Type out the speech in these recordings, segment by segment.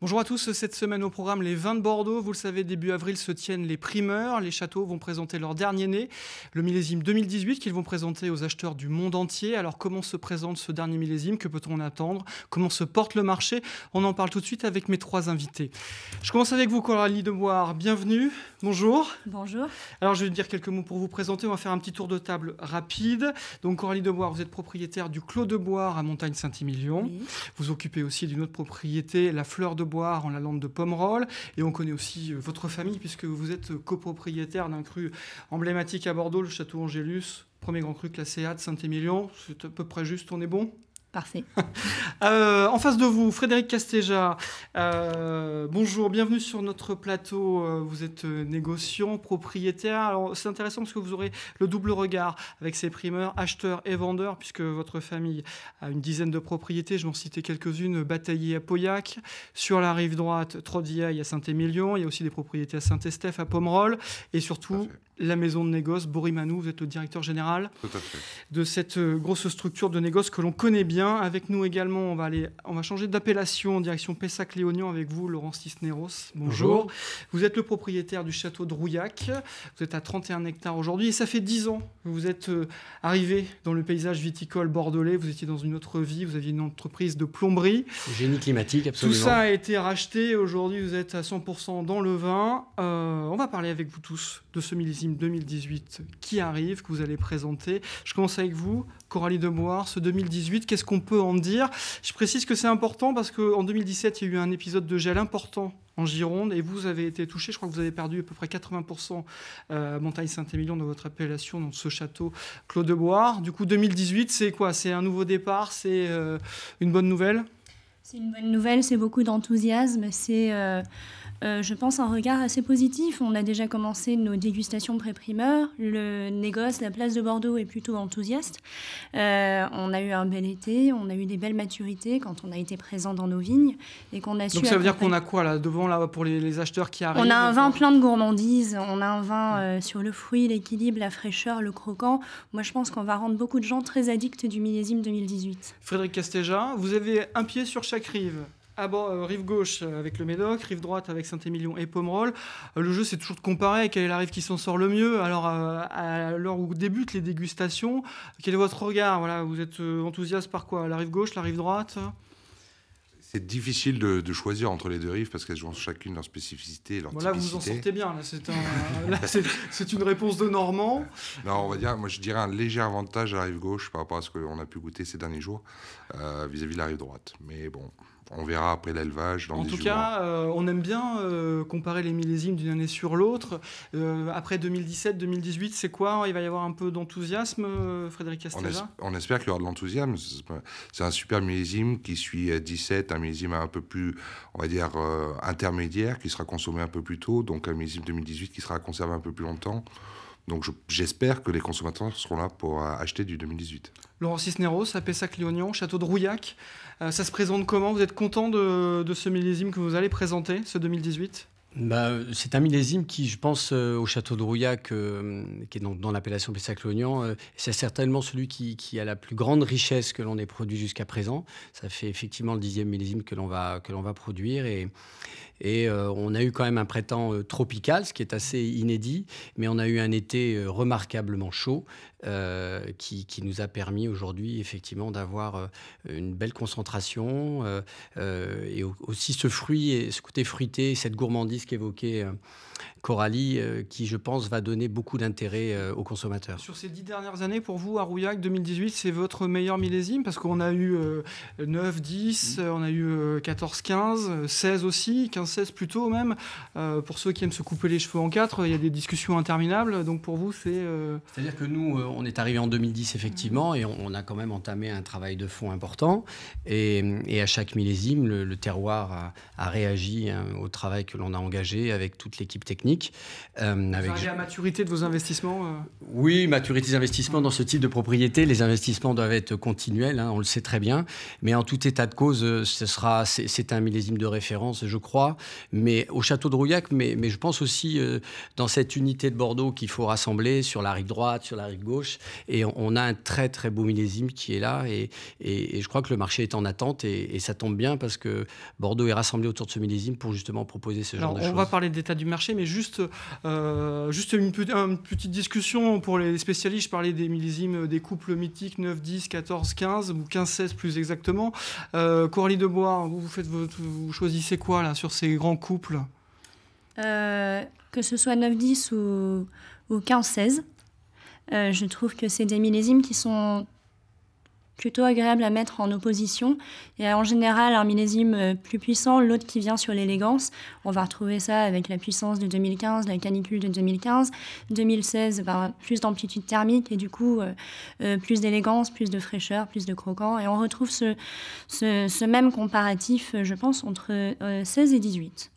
Bonjour à tous, cette semaine au programme les vins de Bordeaux. Vous le savez, début avril se tiennent les primeurs. Les châteaux vont présenter leur dernier né, le millésime 2018 qu'ils vont présenter aux acheteurs du monde entier. Alors comment se présente ce dernier millésime Que peut-on attendre Comment se porte le marché On en parle tout de suite avec mes trois invités. Je commence avec vous, Coralie Deboire. Bienvenue. Bonjour. Bonjour. Alors je vais dire quelques mots pour vous présenter. On va faire un petit tour de table rapide. Donc Coralie Deboire, vous êtes propriétaire du Clos de Boire à Montagne-Saint-Émilion. Vous occupez aussi d'une autre propriété, la Fleur de Boire en la lande de Pomerol. Et on connaît aussi euh, votre famille, puisque vous êtes euh, copropriétaire d'un cru emblématique à Bordeaux, le Château Angélus, premier grand cru classé A Saint-Émilion. C'est à peu près juste, on est bon Euh, en face de vous, Frédéric Casteja. Euh, bonjour, bienvenue sur notre plateau. Euh, vous êtes négociant, propriétaire. Alors, c'est intéressant parce que vous aurez le double regard avec ces primeurs, acheteurs et vendeurs, puisque votre famille a une dizaine de propriétés. Je m'en citais quelques-unes. Bataillé à Pauillac, sur la rive droite, y à Saint-Émilion. Il y a aussi des propriétés à Saint-Estèphe, à Pomerol. Et surtout, la maison de négoce. Manou, vous êtes le directeur général de cette euh, grosse structure de négoce que l'on connaît bien. Avec nous également, on va, aller, on va changer d'appellation en direction Pessac-Léognan avec vous, Laurent Cisneros. Bonjour. Vous êtes le propriétaire du château de Rouillac. Vous êtes à 31 hectares aujourd'hui et ça fait 10 ans que vous êtes euh, arrivé dans le paysage viticole bordelais. Vous étiez dans une autre vie, vous aviez une entreprise de plomberie. Génie climatique, absolument. Tout ça a été racheté. Aujourd'hui, vous êtes à 100% dans le vin. Euh, on va parler avec vous tous de ce millésime 2018 qui arrive, que vous allez présenter. Je commence avec vous, Coralie de Boire, ce 2018, qu'est-ce qu'on peut en dire Je précise que c'est important parce qu'en 2017, il y a eu un épisode de gel important en Gironde et vous avez été touché, je crois que vous avez perdu à peu près 80% euh, Montagne-Saint-Émilion dans votre appellation, dans ce château Claude de Boire. Du coup, 2018, c'est quoi C'est un nouveau départ C'est euh, une bonne nouvelle C'est une bonne nouvelle, c'est beaucoup d'enthousiasme, c'est... Euh, euh, je pense, un regard assez positif. On a déjà commencé nos dégustations pré-primeurs. Le négoce, la place de Bordeaux est plutôt enthousiaste. Euh, on a eu un bel été, on a eu des belles maturités quand on a été présent dans nos vignes et qu'on a Donc ça veut dire qu'on a quoi là devant là pour les, acheteurs qui arrivent On a un vin euh, plein de gourmandise. On a un vin sur le fruit, l'équilibre, la fraîcheur, le croquant. Moi, je pense qu'on va rendre beaucoup de gens très addicts du millésime 2018. Frédéric Castéja, vous avez un pied sur chaque rive. Ah Bon, euh, rive gauche euh, avec le Médoc, rive droite avec Saint-Émilion et Pomerol. Euh, le jeu, c'est toujours de comparer quelle est la rive qui s'en sort le mieux. Alors, à l'heure où débutent les dégustations, quel est votre regard voilà, Vous êtes enthousiaste par quoi La rive gauche, la rive droite c'est difficile de, choisir entre les deux rives parce qu'elles ont chacune leur spécificité leur Là, vous en sortez bien. c'est, un, une réponse de Normand. Non, on va dire, moi, je dirais un léger avantage à la rive gauche par rapport à ce qu'on a pu goûter ces derniers jours vis-à-vis -vis de la rive droite. Mais bon, on verra après l'élevage. En tout cas, euh, on aime bien euh, comparer les millésimes d'une année sur l'autre. Euh, après 2017-2018, c'est quoi Il va y avoir un peu d'enthousiasme, Frédéric Castella on, espère qu'il y aura de l'enthousiasme. C'est un super millésime qui suit 17, un millésime un peu plus, on va dire, intermédiaire, qui sera consommé un peu plus tôt, donc un millésime 2018 qui sera conservé un peu plus longtemps. Donc j'espère que les consommateurs seront là pour euh, acheter du 2018. Laurent Cisneros, à Pessac-Léognan, Château de Rouillac, euh, ça se présente comment Vous êtes content de, ce millésime que vous allez présenter, ce 2018 bah, euh, c'est un millésime qui, je pense, au château de Rouillac, qui est donc dans l'appellation pessac léognan c'est certainement celui qui, a la plus grande richesse que l'on ait produit jusqu'à présent. Ça fait effectivement le dixième millésime que l'on va, que l'on va produire. Et, et euh, on a eu quand même un printemps euh, tropical, ce qui est assez inédit, mais on a eu un été euh, remarquablement chaud qui, qui, nous a permis aujourd'hui effectivement d'avoir une belle concentration et aussi ce fruit, et ce côté fruité, cette gourmandise qu'évoquait Coralie, qui je pense va donner beaucoup d'intérêt aux consommateurs. Sur ces dix dernières années, pour vous, à 2018, c'est votre meilleur millésime parce qu'on a eu 9, 10, on a eu 14, 15, 16 aussi, 15 plus plutôt même. Euh, pour ceux qui aiment se couper les cheveux en quatre, il y a des discussions interminables. Donc pour vous, c'est... Euh, C'est-à-dire que nous, euh, on est arrivé en 2010 effectivement et on, a quand même entamé un travail de fond important. Et, à chaque millésime, le, terroir a, réagi hein, au travail que l'on a engagé avec toute l'équipe technique. Euh, avec... Vous à maturité de vos investissements Oui, maturité des investissements dans ce type de propriété. Les investissements doivent être continuels, hein, on le sait très bien. Mais en tout état de cause, ce sera, c'est un millésime de référence, je crois mais au château de Rouillac, mais, mais je pense aussi euh, dans cette unité de Bordeaux qu'il faut rassembler sur la rive droite, sur la rive gauche. Et on a un très très beau millésime qui est là. Et, et, je crois que le marché est en attente et, ça tombe bien parce que Bordeaux est rassemblé autour de ce millésime pour justement proposer ce genre de choses. On va parler d'état du marché, mais juste, euh, juste une, petite discussion pour les spécialistes. Je parlais des millésimes, euh, des couples mythiques 9, 10, 14, 15 ou 15, 16 plus exactement. Euh, Coralie Debois, vous, faites vous choisissez quoi là sur ces grands couples euh, Que ce soit 9-10 ou, 15-16, euh, je trouve que c'est des millésimes qui sont plutôt agréable à mettre en opposition. Et en général un millésime euh, plus puissant, l'autre qui vient sur l'élégance. On va retrouver ça avec la puissance de 2015, la canicule de 2015. 2016, ben, plus d'amplitude thermique et du coup euh, euh, plus d'élégance, plus de fraîcheur, plus de croquant. Et on retrouve ce, même comparatif, je pense, entre 16 et 18.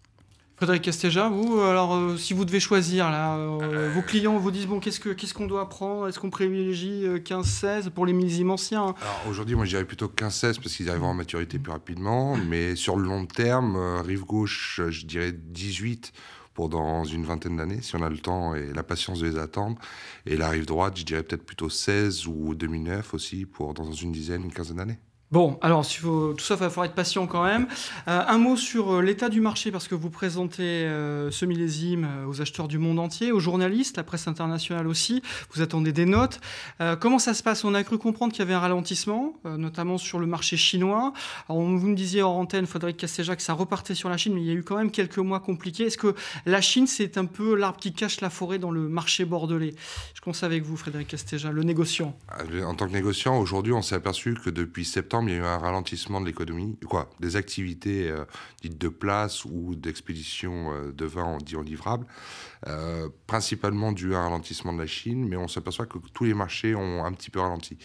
Frédéric Castéja, vous, euh, alors euh, si vous devez choisir, là, euh, vos clients vous disent, bon, qu'est-ce qu'on doit prendre Est-ce qu'on privilégie 15-16 pour les millésimes anciens Alors aujourd'hui, moi je dirais plutôt 15-16 parce qu'ils arrivent en maturité plus rapidement, ah. mais sur le long terme, rive gauche, je dirais 18 pour dans une vingtaine d'années, si on a le temps et la patience de les attendre. Et la rive droite, je dirais peut-être plutôt 16 ou 2009 aussi pour dans une dizaine, une quinzaine d'années. Bon, alors si tout ça, il va falloir être patient quand même. Euh, un mot sur euh, l'état du marché, parce que vous présentez ce euh, millésime aux acheteurs du monde entier, aux journalistes, la presse internationale aussi. Vous attendez des notes. comment ça se passe On a cru comprendre qu'il y avait un ralentissement, notamment sur le marché chinois. Alors, vous me disiez hors antenne, Frédéric Castéja, que ça repartait sur la Chine, mais il y a eu quand même quelques mois compliqués. Est-ce que la Chine, c'est un peu l'arbre qui cache la forêt dans le marché bordelais Je commence avec vous, Frédéric Castéja, le négociant. Ah, en tant que négociant, aujourd'hui, on s'est aperçu que depuis septembre, il y a eu un ralentissement de l'économie, quoi, des activités euh, dites de place ou d'expédition euh, de vin, dit en livrable, euh, principalement dû à un ralentissement de la Chine, mais on s'aperçoit que tous les marchés ont un petit peu ralenti.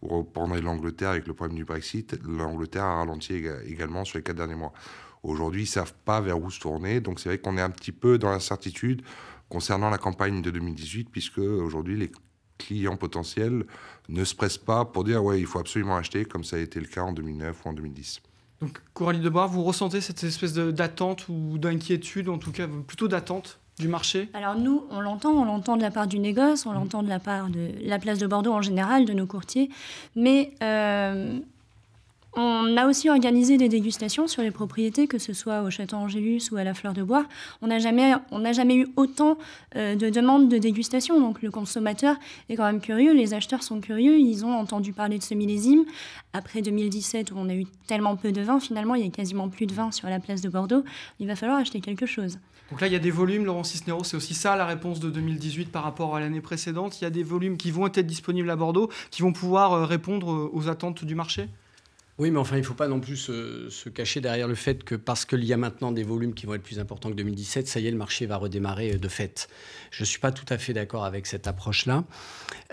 Vous reprendrez l'Angleterre avec le problème du Brexit, l'Angleterre a ralenti également sur les quatre derniers mois. Aujourd'hui, ils ne savent pas vers où se tourner, donc c'est vrai qu'on est un petit peu dans l'incertitude concernant la campagne de 2018, puisque aujourd'hui, les clients potentiels ne se pressent pas pour dire ouais, il faut absolument acheter, comme ça a été le cas en 2009 ou en 2010. Donc, Coralie Debar, vous ressentez cette espèce d'attente ou d'inquiétude, en tout cas plutôt d'attente du marché Alors nous, on l'entend, on l'entend de la part du négoce, on mmh. l'entend de la part de la place de Bordeaux en général, de nos courtiers, mais euh, on a aussi organisé des dégustations sur les propriétés, que ce soit au Château Angélus ou à la Fleur de Bois. On n'a jamais, jamais eu autant euh, de demandes de dégustation. Donc le consommateur est quand même curieux, les acheteurs sont curieux, ils ont entendu parler de ce millésime. Après 2017, où on a eu tellement peu de vin, finalement, il y a quasiment plus de vin sur la place de Bordeaux. Il va falloir acheter quelque chose. Donc là, il y a des volumes, Laurent Cisneros, c'est aussi ça la réponse de 2018 par rapport à l'année précédente. Il y a des volumes qui vont être disponibles à Bordeaux, qui vont pouvoir euh, répondre euh, aux attentes du marché oui, mais enfin, il ne faut pas non plus se, cacher derrière le fait que parce qu'il y a maintenant des volumes qui vont être plus importants que 2017, ça y est, le marché va redémarrer euh, de fait. Je ne suis pas tout à fait d'accord avec cette approche-là.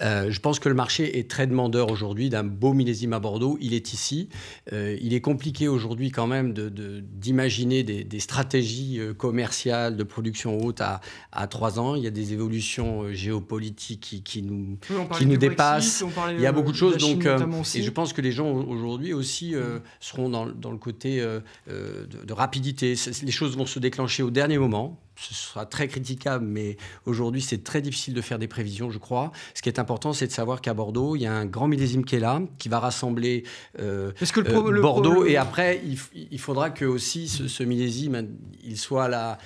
Euh, je pense que le marché est très demandeur aujourd'hui d'un beau millésime à Bordeaux. Il est ici. Euh, il est compliqué aujourd'hui quand même d'imaginer de, des, stratégies commerciales de production haute à, trois ans. Il y a des évolutions géopolitiques qui, nous, qui nous dépassent. il y a beaucoup de choses. Donc, et je pense que les gens aujourd'hui aussi aussi euh, seront dans, le côté euh, euh, de, rapidité. Les choses vont se déclencher au dernier moment. Ce sera très critiquable, mais aujourd'hui, c'est très difficile de faire des prévisions, je crois. Ce qui est important, c'est de savoir qu'à Bordeaux, il y a un grand millésime qui est là, qui va rassembler le Bordeaux. et après, il, faudra que aussi ce, millésime, il soit là. La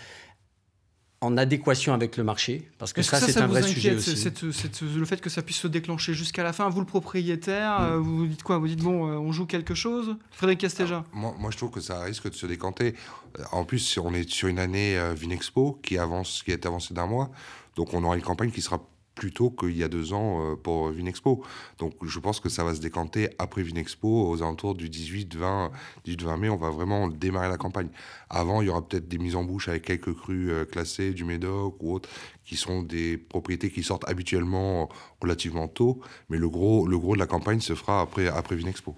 en adéquation avec le marché Parce que ça, c'est un vrai sujet aussi. le fait que ça puisse se déclencher jusqu'à la fin. Vous, le propriétaire, mm. euh, vous, dites quoi Vous dites, bon, euh, on joue quelque chose Frédéric Castéja moi, moi, je trouve que ça risque de se décanter. Euh, en plus, on est sur une année Vinexpo qui, avance, qui est avancée d'un mois. Donc, on aura une campagne qui sera plutôt qu'il y a deux ans euh, pour Vinexpo. Donc je pense que ça va se décanter après Vinexpo, aux alentours du 18-20 mai, on va vraiment démarrer la campagne. Avant, il y aura peut-être des mises en bouche avec quelques crues euh, classées du Médoc ou autres, qui sont des propriétés qui sortent habituellement relativement tôt, mais le gros, le gros de la campagne se fera après, après Vinexpo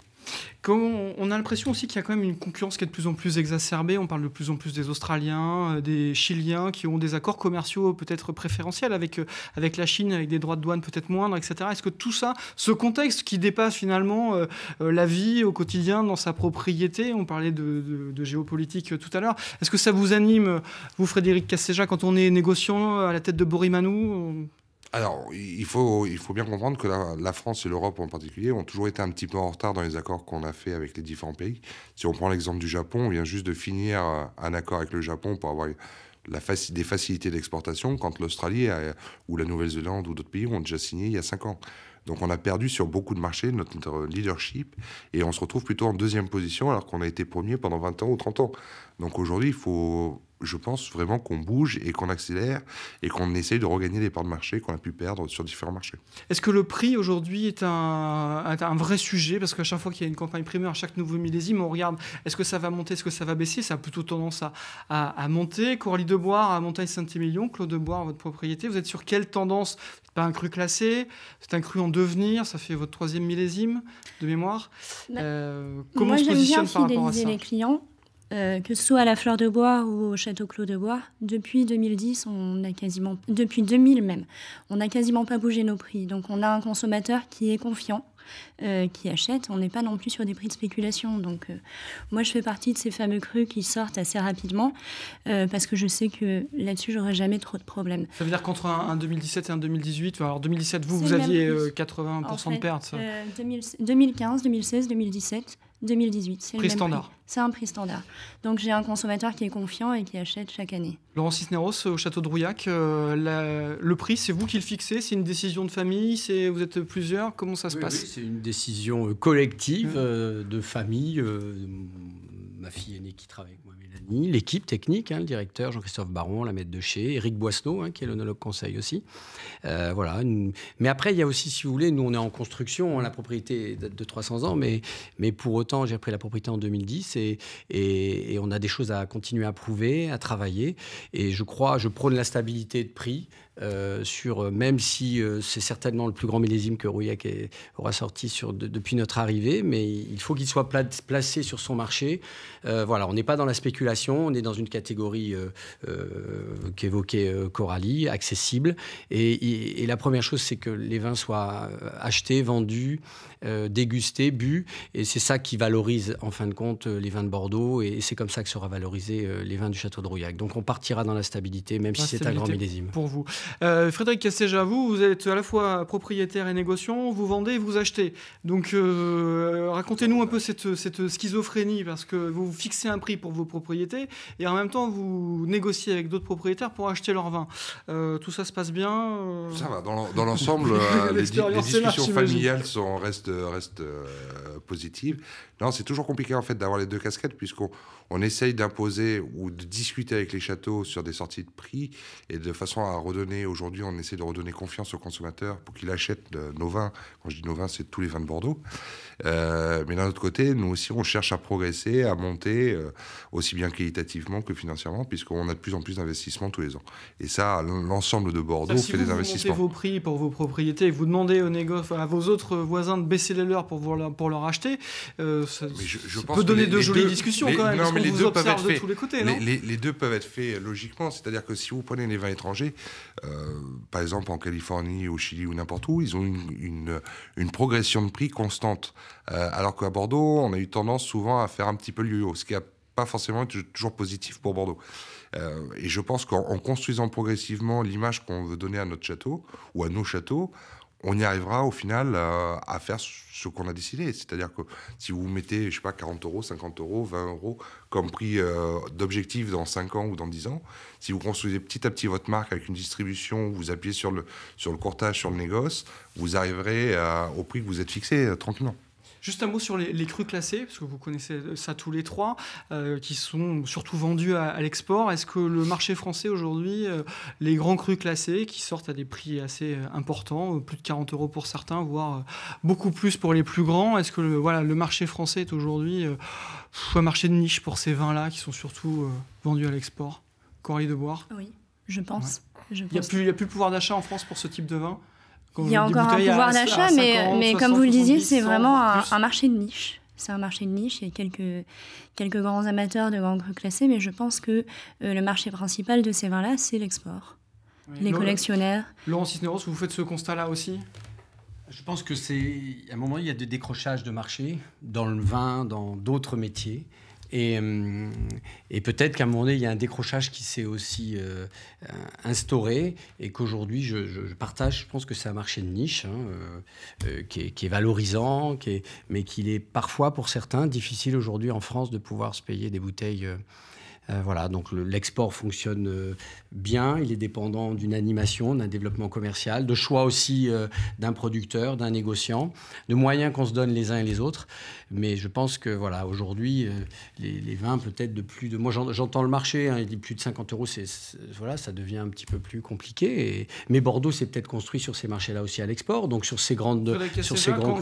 on a l'impression aussi qu'il y a quand même une concurrence qui est de plus en plus exacerbée. On parle de plus en plus des Australiens, euh, des Chiliens qui ont des accords commerciaux peut-être préférentiels avec, euh, avec la Chine, avec des droits de douane peut-être moindres, etc. Est-ce que tout ça, ce contexte qui dépasse finalement euh, la vie au quotidien dans sa propriété, on parlait de, de géopolitique tout à l'heure, est-ce que ça vous anime, vous Frédéric Casséja, quand on est négociant à la tête de Borimanou alors, il faut, il faut bien comprendre que la, France et l'Europe en particulier ont toujours été un petit peu en retard dans les accords qu'on a fait avec les différents pays. Si on prend l'exemple du Japon, on vient juste de finir euh, un accord avec le Japon pour avoir la des facilités d'exportation quand l'Australie ou la Nouvelle-Zélande ou d'autres pays ont déjà signé il y a cinq ans. Donc on a perdu sur beaucoup de marchés notre leadership et on se retrouve plutôt en deuxième position alors qu'on a été premier pendant 20 ans ou 30 ans. Donc aujourd'hui, il faut, je pense vraiment qu'on bouge et qu'on accélère et qu'on essaye de regagner les parts de marché qu'on a pu perdre sur différents marchés. Est-ce que le prix aujourd'hui est un, vrai sujet Parce qu'à chaque fois qu'il y a une campagne primaire, à chaque nouveau millésime, on regarde est-ce que ça va monter, est-ce que ça va baisser Ça a plutôt tendance à, monter. Coralie Deboire à Montagne-Saint-Émilion, Claude Deboire, votre propriété, vous êtes sur quelle tendance pas un cru classé, c'est un cru en devenir, ça fait votre troisième millésime de mémoire. Bah, euh, comment moi, j'aime bien fidéliser les clients euh, que ce soit à la Fleur de Bois ou au Château Clos de Bois, depuis 2010, on a quasiment, depuis 2000 même, on n'a quasiment pas bougé nos prix. Donc on a un consommateur qui est confiant, euh, qui achète. On n'est pas non plus sur des prix de spéculation. Donc euh, moi, je fais partie de ces fameux crus qui sortent assez rapidement parce que je sais que là-dessus, j'aurai jamais trop de problèmes. Ça veut dire qu'entre un, 2017 et un 2018, alors 2017, vous, vous aviez 80% de pertes. 2015, 2016, 2017 2018. C'est standard. C'est un prix standard. Donc j'ai un consommateur qui est confiant et qui achète chaque année. Laurent Cisneros, euh, au château de Rouillac, euh, le prix, c'est vous qui le fixez C'est une décision de famille c'est, Vous êtes plusieurs Comment ça se passe C'est une décision euh, collective mmh. de famille. ma fille aînée qui travaille avec moi l'équipe technique, hein, le directeur Jean-Christophe Baron, la maître de chez, Eric Boisneau, hein, qui est l'onologue conseil aussi. Euh, voilà. Mais après, il y a aussi, si vous voulez, nous, on est en construction, la propriété date de 300 ans, mais, pour autant, j'ai repris la propriété en 2010 et, et, on a des choses à continuer à prouver, à travailler. Et je crois, je prône la stabilité de prix. Euh, sur, euh, même si euh, c'est certainement le plus grand millésime que Rouillac aura sorti sur, depuis notre arrivée, mais il faut qu'il soit placé sur son marché. voilà, on n'est pas dans la spéculation, on est dans une catégorie qu'évoquait Coralie, accessible. Et, la première chose, c'est que les vins soient achetés, vendus, dégustés, bu. Et c'est ça qui valorise, en fin de compte, les vins de Bordeaux. Et, c'est comme ça que sera valorisé les vins du château de Rouillac. Donc on partira dans la stabilité, même si c'est un grand millésime. Pour vous. Euh, Frédéric à vous, vous êtes à la fois propriétaire et négociant, vous vendez et vous achetez. Donc euh, racontez-nous un peu cette, schizophrénie, parce que vous fixez un prix pour vos propriétés et en même temps vous négociez avec d'autres propriétaires pour acheter leur vin. Euh, tout ça se passe bien Ça va, dans l'ensemble, les, discussions familiales sont, restent, positives. Non, c'est toujours compliqué en fait d'avoir les deux casquettes, puisqu'on on essaye d'imposer ou de discuter avec les châteaux sur des sorties de prix et de façon à redonner aujourd'hui, on essaie de redonner confiance aux consommateurs pour qu'ils achètent euh, nos vins. Quand je dis nos vins, c'est tous les vins de Bordeaux. Euh, mais d'un autre côté, nous aussi, on cherche à progresser, à monter, euh, aussi bien qualitativement que financièrement, puisqu'on a de plus en plus d'investissements tous les ans. Et ça, l'ensemble de Bordeaux fait investissements. – des vous Montez vos prix pour vos propriétés, vous demandez aux à vos autres voisins de baisser les leurs pour, pour leur acheter, ça, je, peut donner de jolies discussions quand même. Non, mais les deux peuvent être faits. les les, deux peuvent être faits logiquement, c'est-à-dire que si vous prenez les vins étrangers, euh, par exemple en Californie, au Chili ou n'importe où, ils ont une, progression de prix constante. Euh, alors qu'à Bordeaux, on a eu tendance souvent à faire un petit peu le yo ce qui n'a pas forcément toujours positif pour Bordeaux. Euh, et je pense qu'en construisant progressivement l'image qu'on veut donner à notre château ou à nos châteaux, on y arrivera au final euh, à faire ce qu'on a décidé. C'est-à-dire que si vous mettez, je sais pas, 40 euros, 50 euros, 20 euros comme prix euh, d'objectif dans 5 ans ou dans 10 ans, si vous construisez petit à petit votre marque avec une distribution, vous appuyez sur le, sur le courtage, sur le négoce, vous arriverez euh, au prix que vous êtes fixé tranquillement. Juste un mot sur les, les, crus classés, parce que vous connaissez ça tous les trois, euh, qui sont surtout vendus à, l'export. Est-ce que le marché français aujourd'hui, euh, les grands crus classés, qui sortent à des prix assez euh, importants, plus de 40 euros pour certains, voire beaucoup plus pour les plus grands, est-ce que le, voilà, le marché français est aujourd'hui un marché de niche pour ces vins-là, qui sont surtout vendus à l'export Corée de Boire Oui, je pense. Il n'y a, a, plus de pouvoir d'achat en France pour ce type de vin il y a encore un pouvoir d'achat, mais, comme vous le disiez, c'est vraiment un, marché de niche. C'est un marché de niche, il y a quelques, quelques grands amateurs de grands crus classés, mais je pense que euh, le marché principal de ces vins-là, c'est l'export. Les collectionnaires. Laurent Cisneros, vous faites ce constat-là aussi Je pense que c'est. À un moment, il y a des décrochages de marché dans le vin, dans d'autres métiers. Euh, et, peut-être qu'à un moment donné, il y a un décrochage qui s'est aussi euh, instauré et qu'aujourd'hui, je, partage, je pense que c'est un marché de niche hein, euh, qui, est, valorisant, qui mais qu'il est parfois pour certains difficile aujourd'hui en France de pouvoir se payer des bouteilles. Euh, voilà, donc l'export fonctionne euh, bien, il est dépendant d'une animation, d'un développement commercial, de choix aussi euh, d'un producteur, d'un négociant, de moyens qu'on se donne les uns et les autres. Mais je pense que voilà, aujourd'hui, les, vins peut-être de plus de... Moi j'entends le marché, hein, il dit plus de 50 euros, c'est, voilà, ça devient un petit peu plus compliqué. mais Bordeaux s'est peut-être construit sur ces marchés-là aussi à l'export, donc sur ces grandes...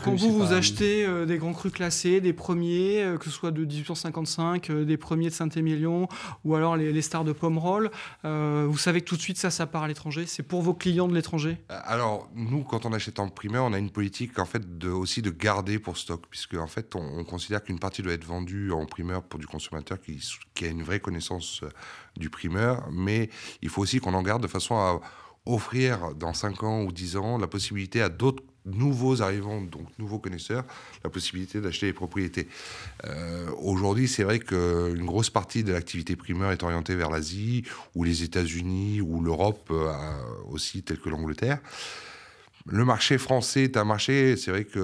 quand, vous, vous achetez des grands crus classés, des premiers, que ce soit de 1855, des premiers de Saint-Émilion, ou alors les, stars de Pomerol. Euh, vous savez que tout de suite, ça, ça part à l'étranger. C'est pour vos clients de l'étranger euh, Alors, nous, quand on achète en primeur, on a une politique en fait de, aussi de garder pour stock, puisque en fait, on, considère qu'une partie doit être vendue en primeur pour du consommateur qui a une vraie connaissance euh, du primeur, mais il faut aussi qu'on en garde de façon à offrir dans 5 ans ou 10 ans la possibilité à d'autres nouveaux arrivants, donc nouveaux connaisseurs, la possibilité d'acheter des propriétés. Euh, aujourd'hui, c'est vrai qu'une grosse partie de l'activité primeur est orientée vers l'Asie, ou les États-Unis, ou l'Europe euh, aussi, telle que l'Angleterre. Le marché français est un marché, c'est vrai que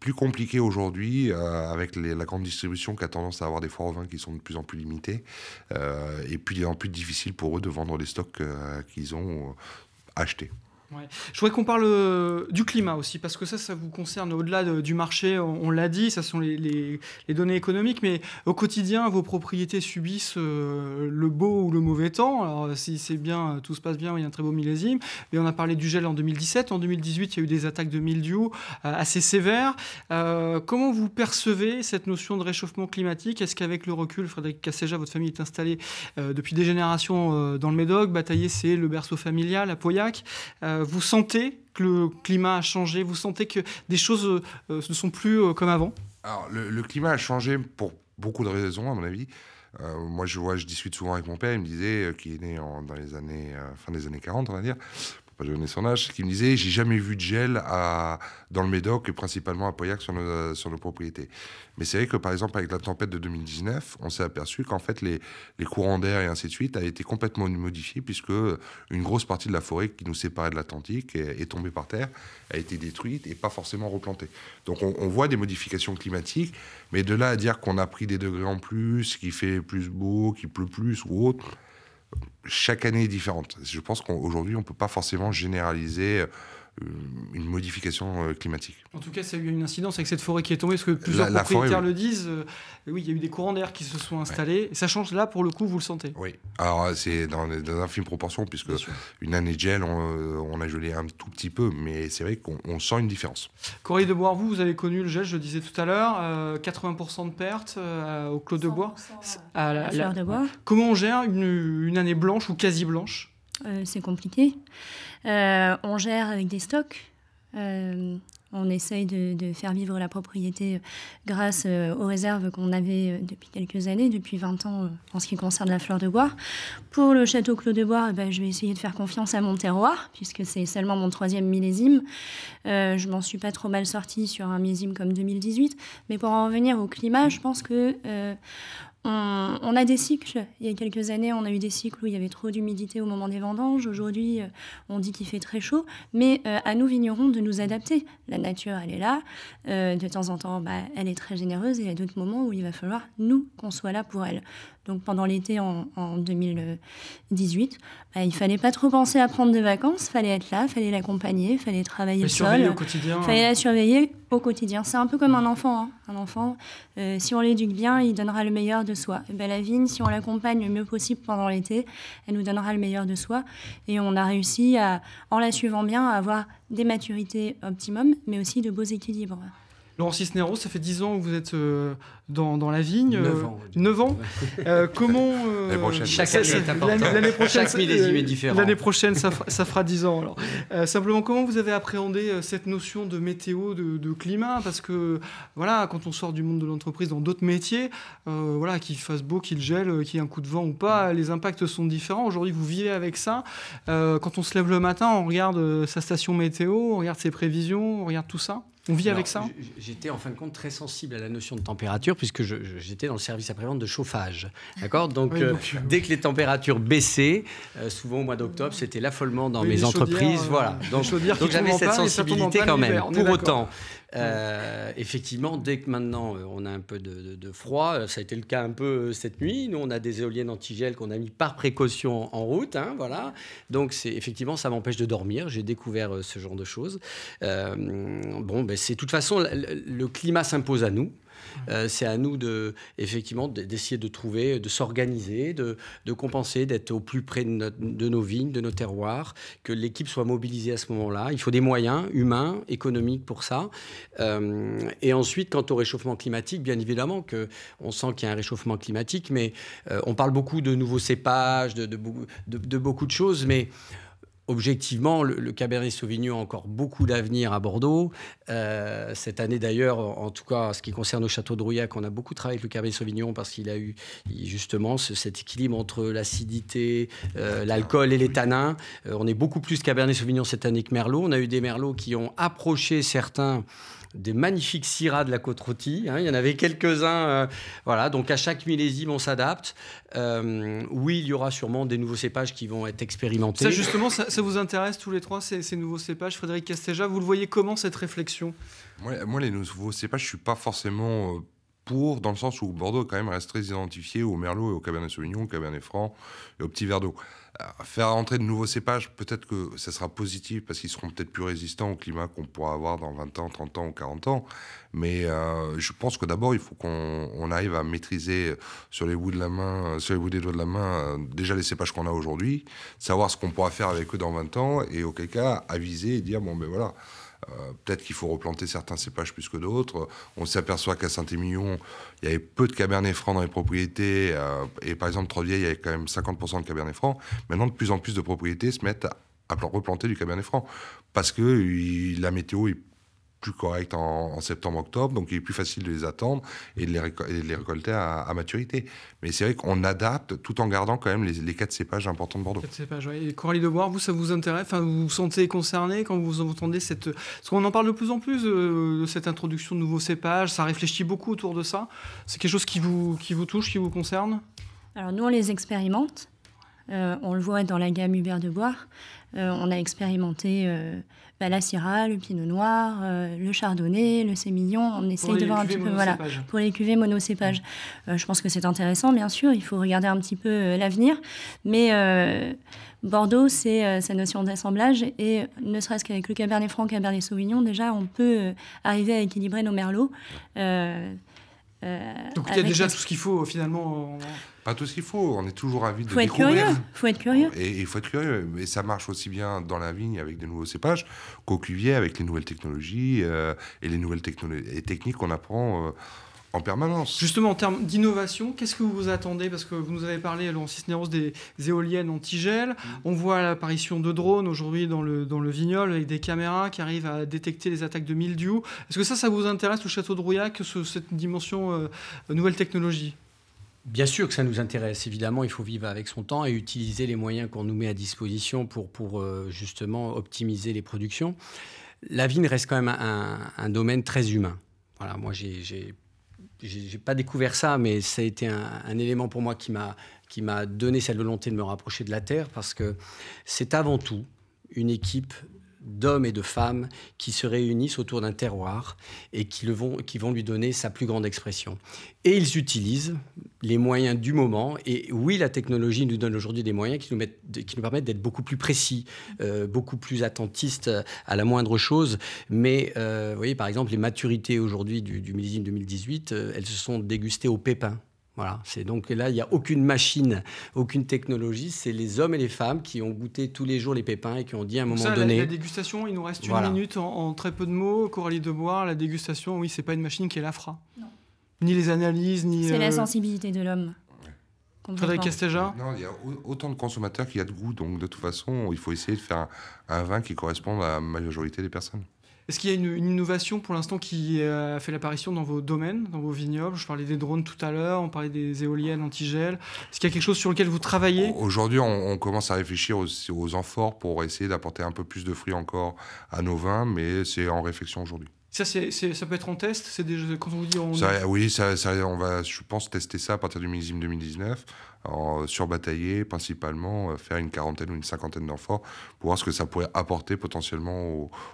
plus compliqué aujourd'hui euh, avec la grande distribution qui a tendance à avoir des foires vins qui sont de plus en plus limités euh, et puis en plus difficile pour eux de vendre les stocks euh, qu'ils ont achetés. Je voudrais qu'on parle euh, du climat aussi, parce que ça, ça vous concerne au-delà du marché, on, l'a dit, ça sont les, données économiques, mais au quotidien, vos propriétés subissent euh, le beau ou le mauvais temps. Alors, si c'est bien, tout se passe bien, il y a un très beau millésime, mais on a parlé du gel en 2017, en 2018, il y a eu des attaques de mildiou euh, assez sévères. comment vous percevez cette notion de réchauffement climatique Est-ce qu'avec le recul, Frédéric Casséja, votre famille est installée depuis des générations dans le Médoc, Bataillé, c'est le berceau familial à Pauillac vous sentez que le climat a changé Vous sentez que des choses euh, ne sont plus euh, comme avant Alors, le, climat a changé pour beaucoup de raisons, à mon avis. Euh, moi, je vois, je discute souvent avec mon père, il me disait, qu'il est né dans les années, fin des années 40, on va dire, pas donner son âge, qui me disait j'ai jamais vu de gel à, dans le Médoc et principalement à Pauillac sur nos, sur nos propriétés. Mais c'est vrai que par exemple avec la tempête de 2019, on s'est aperçu qu'en fait les, les courants d'air et ainsi de suite a été complètement modifié puisque une grosse partie de la forêt qui nous séparait de l'Atlantique est, tombée par terre, a été détruite et pas forcément replantée. Donc on, on voit des modifications climatiques, mais de là à dire qu'on a pris des degrés en plus, qu'il fait plus beau, qu'il pleut plus ou autre chaque année est différente. Je pense qu'aujourd'hui, on ne peut pas forcément généraliser euh, euh, une modification euh, climatique. En tout cas, ça a eu une incidence avec cette forêt qui est tombée, parce que plusieurs la, le disent. Euh, oui, il y a eu des courants d'air qui se sont installés. ça change là, pour le coup, vous le sentez Oui. Alors, c'est dans, dans infime proportion, puisque une année de gel, on, a gelé un tout petit peu, mais c'est vrai qu'on sent une différence. Corée de Bois, vous, vous avez connu le gel, je le disais tout à l'heure, 80% de pertes au Clos de Bois. À la, la, de Bois. Comment on gère une, année blanche ou quasi blanche C'est compliqué. Euh, on gère avec des stocks. Euh, on essaye de, faire vivre la propriété euh, grâce aux réserves qu'on avait depuis quelques années, depuis 20 ans en ce qui concerne la fleur de bois. Pour le château Clos de Bois, eh ben, je vais essayer de faire confiance à mon terroir, puisque c'est seulement mon troisième millésime. je m'en suis pas trop mal sortie sur un millésime comme 2018, mais pour en revenir au climat, je pense que on on a des cycles. Il y a quelques années, on a eu des cycles où il y avait trop d'humidité au moment des vendanges. Aujourd'hui, euh, on dit qu'il fait très chaud. Mais euh, à nous, vignerons, de nous adapter. La nature, elle est là. Euh, de temps en temps, bah, elle est très généreuse. Et il y a d'autres moments où il va falloir, nous, qu'on soit là pour elle donc pendant l'été en, 2018, il bah, il fallait pas trop penser à prendre des vacances, fallait être là, fallait l'accompagner, il fallait travailler seul, au quotidien, fallait la surveiller au quotidien. C'est un peu comme un enfant, hein. un enfant. Euh, si on l'éduque bien, il donnera le meilleur de soi. Ben, la vigne, si on l'accompagne le mieux possible pendant l'été, elle nous donnera le meilleur de soi. Et on a réussi en la suivant bien, à avoir des maturités optimum, mais aussi de beaux équilibres. Laurent Cisneros, ça fait 10 ans que vous êtes euh, dans, la vigne. 9 euh, ans. Euh, comment. L'année prochaine, L'année prochaine, ça, fera 10 ans. Alors. simplement, comment vous avez appréhendé cette notion de météo, de, climat Parce que, voilà, quand on sort du monde de l'entreprise dans d'autres métiers, voilà, qu'il fasse beau, qu'il gèle, qu'il y ait un coup de vent ou pas, les impacts sont différents. Aujourd'hui, vous vivez avec ça. quand on se lève le matin, on regarde sa station météo, on regarde ses prévisions, on regarde tout ça. On vit avec ça J'étais en fin de compte très sensible à la notion de température puisque j'étais dans le service après-vente de chauffage. D'accord Donc, euh, euh, dès que les températures baissaient, euh, souvent au mois d'octobre, c'était l'affolement dans mes entreprises. voilà. donc j'avais cette sensibilité quand même. Pour autant, euh, effectivement, dès que maintenant euh, on a un peu de, froid, euh, ça a été le cas un peu cette nuit. Nous, on a des éoliennes antigel qu'on a mis par précaution en route, hein, voilà. Donc, c'est effectivement, ça m'empêche de dormir. J'ai découvert ce genre de choses. bon, ben, c'est de toute façon le climat s'impose à nous. Euh, c'est à nous de, effectivement d'essayer de trouver, de s'organiser, de, de, compenser, d'être au plus près de, nos vignes, de nos terroirs, que l'équipe soit mobilisée à ce moment-là. Il faut des moyens humains, économiques pour ça. Euh, et ensuite, quant au réchauffement climatique, bien évidemment que on sent qu'il y a un réchauffement climatique, mais euh, on parle beaucoup de nouveaux cépages, de, de beaucoup de choses, mais objectivement, le, Cabernet Sauvignon a encore beaucoup d'avenir à Bordeaux. Euh, cette année d'ailleurs, en, tout cas, ce qui concerne le Château de Rouillac, on a beaucoup travaillé avec le Cabernet Sauvignon parce qu'il a eu justement cet équilibre entre l'acidité, euh, l'alcool et les tanins. Euh, on est beaucoup plus Cabernet Sauvignon cette année que Merlot. On a eu des Merlots qui ont approché certains des magnifiques syrahs de la côte rôtie. Hein. il y en avait quelques-uns. Euh, voilà, donc à chaque millésime, on s'adapte. Euh, oui, il y aura sûrement des nouveaux cépages qui vont être expérimentés. Ça, justement, ça, vous intéresse tous les trois, ces, nouveaux cépages Frédéric Castéja, vous le voyez comment cette réflexion moi, les nouveaux cépages, je ne suis pas forcément euh, pour, dans le sens où Bordeaux, quand même, reste très identifié au Merlot et au Cabernet Sauvignon, au Cabernet Franc et au Petit Verdot faire entrer de nouveaux cépages, peut-être que ça sera positif parce qu'ils seront peut-être plus résistants au climat qu'on pourra avoir dans 20 ans, 30 ans ou 40 ans. Mais euh, je pense que d'abord, il faut qu'on arrive à maîtriser sur les bouts de la main, euh, sur les bouts des doigts de la main, euh, déjà les cépages qu'on a aujourd'hui, savoir ce qu'on pourra faire avec eux dans 20 ans et auquel cas aviser et dire bon ben voilà. Euh, peut-être qu'il faut replanter certains cépages plus que d'autres. On s'aperçoit qu'à Saint-Émilion, il y avait peu de Cabernet francs dans les propriétés. Euh, et par exemple, Trois-Vieilles, il y avait quand même 50% de Cabernet franc. Maintenant, de plus en plus de propriétés se mettent à, replanter du Cabernet franc. Parce que la météo est plus correct en, septembre-octobre, donc il est plus facile de les attendre et de les, récolter à, maturité. Mais c'est vrai qu'on adapte tout en gardant quand même les, les quatre cépages importants de Bordeaux. Quatre cépages, Et Coralie vous, ça vous intéresse enfin, Vous vous sentez concerné quand vous entendez cette... Parce qu'on en parle de plus en plus, euh, de cette introduction de nouveaux cépages, ça réfléchit beaucoup autour de ça. C'est quelque chose qui vous, qui vous touche, qui vous concerne alors nous, on les expérimente. Euh, on le voit dans la gamme Hubert de Boire. Euh, on a expérimenté bah, la Syrah, le Pinot Noir, euh, le Chardonnay, le Sémillon. On essaye de voir un petit peu, voilà, pour les cuvées monocépages. Euh, je pense que c'est intéressant, bien sûr. Il faut regarder un petit peu euh, l'avenir, mais Bordeaux, c'est sa notion d'assemblage et ne serait-ce qu'avec le Cabernet Franc, Cabernet Sauvignon, déjà, on peut arriver à équilibrer nos merlots. Donc il y a déjà tout ce qu'il faut finalement pas tout ce qu'il faut. On est toujours avide de découvrir. Curieux. Faut être curieux. Et il faut être curieux. Et ça marche aussi bien dans la vigne avec de nouveaux cépages qu'au cuvier avec les nouvelles technologies euh, et les nouvelles techniques qu'on apprend. Euh, en permanence. Justement, en termes d'innovation, qu'est-ce que vous vous attendez Parce que vous nous avez parlé, Laurent Cisneros, des éoliennes anti-gel. Mm. On voit l'apparition de drones aujourd'hui dans le, dans avec des caméras qui arrivent à détecter les attaques de mildiou. Est-ce que ça, ça vous intéresse au château de Rouillac, cette dimension euh, nouvelle technologie Bien sûr que ça nous intéresse. Évidemment, il faut vivre avec son temps et utiliser les moyens qu'on nous met à disposition pour, pour euh, justement optimiser les productions. La vigne reste quand même un, domaine très humain. Voilà, moi, j'ai j'ai pas découvert ça, mais ça a été un, un élément pour moi qui m'a qui m'a donné cette volonté de me rapprocher de la terre parce que c'est avant tout une équipe d'hommes et de femmes qui se réunissent autour d'un terroir et qui, le vont, qui vont lui donner sa plus grande expression. Et ils utilisent les moyens du moment. Et oui, la technologie nous donne aujourd'hui des moyens qui nous, permettent d'être beaucoup plus précis, euh, beaucoup plus attentistes à la moindre chose. Mais euh, vous voyez, par exemple, les maturités aujourd'hui du, du millésime 2018, euh, elles se sont dégustées au pépin. Voilà, c'est donc là, il n'y a aucune machine, aucune technologie, c'est les hommes et les femmes qui ont goûté tous les jours les pépins et qui ont dit à un moment donné. La, dégustation, il nous reste une minute en, très peu de mots. Coralie Deboire, la dégustation, oui, c'est pas une machine qui est la fra. Non. Ni les analyses, ni. C'est la euh, sensibilité de l'homme. Frédéric Non, il y a autant de consommateurs qu'il y a de goût, donc de toute façon, il faut essayer de faire un, un vin qui corresponde à la majorité des personnes. Est-ce qu'il y a une, innovation pour l'instant qui euh, a fait l'apparition dans vos domaines, dans vos vignobles Je parlais des drones tout à l'heure, on parlait des éoliennes anti-gel. Est-ce qu'il y a quelque chose sur lequel vous travaillez Aujourd'hui, on, commence à réfléchir aux, amphores pour essayer d'apporter un peu plus de fruits encore à nos vins, mais c'est en réflexion aujourd'hui. Ça, ça peut être en test C'est quand vous oui, ça, on va, je pense, tester ça à partir du millésime 2019, en, euh, principalement, euh, faire une quarantaine ou une cinquantaine d'amphores pour voir ce que ça pourrait apporter potentiellement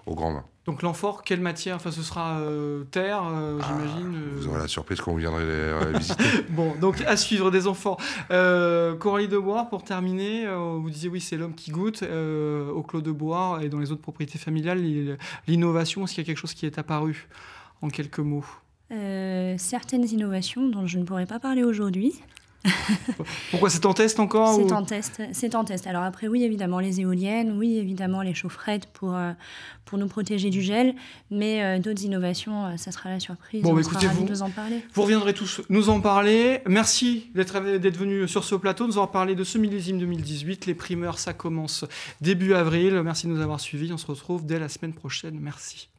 aux grands vins. Donc l'enfort, quelle matière Enfin, ce sera euh, terre, euh, ah, j'imagine. Vous euh. aurez la surprise quand vous viendrez les, visiter. bon, donc à suivre des amphores. Coralie de Bois, pour terminer, vous disiez oui, c'est l'homme qui goûte. au Clos de Bois et dans les autres propriétés familiales, l'innovation, est-ce qu'il y a quelque chose qui est apparu en quelques mots Certaines innovations dont je ne pourrais pas parler aujourd'hui. Pourquoi c'est en test encore C'est en test. C'est en test. Alors après, oui, évidemment les éoliennes, oui, évidemment les chaufferettes pour euh, pour nous protéger du gel, mais euh, d'autres innovations, euh, ça sera la surprise. Bah, écoutez, vous, Vous reviendrez tous nous en parler. Merci d'être d'être venu sur ce plateau, nous en parler de ce millésime 2018. Les primeurs, ça commence début avril. Merci de nous avoir suivis. On se retrouve dès la semaine prochaine. Merci.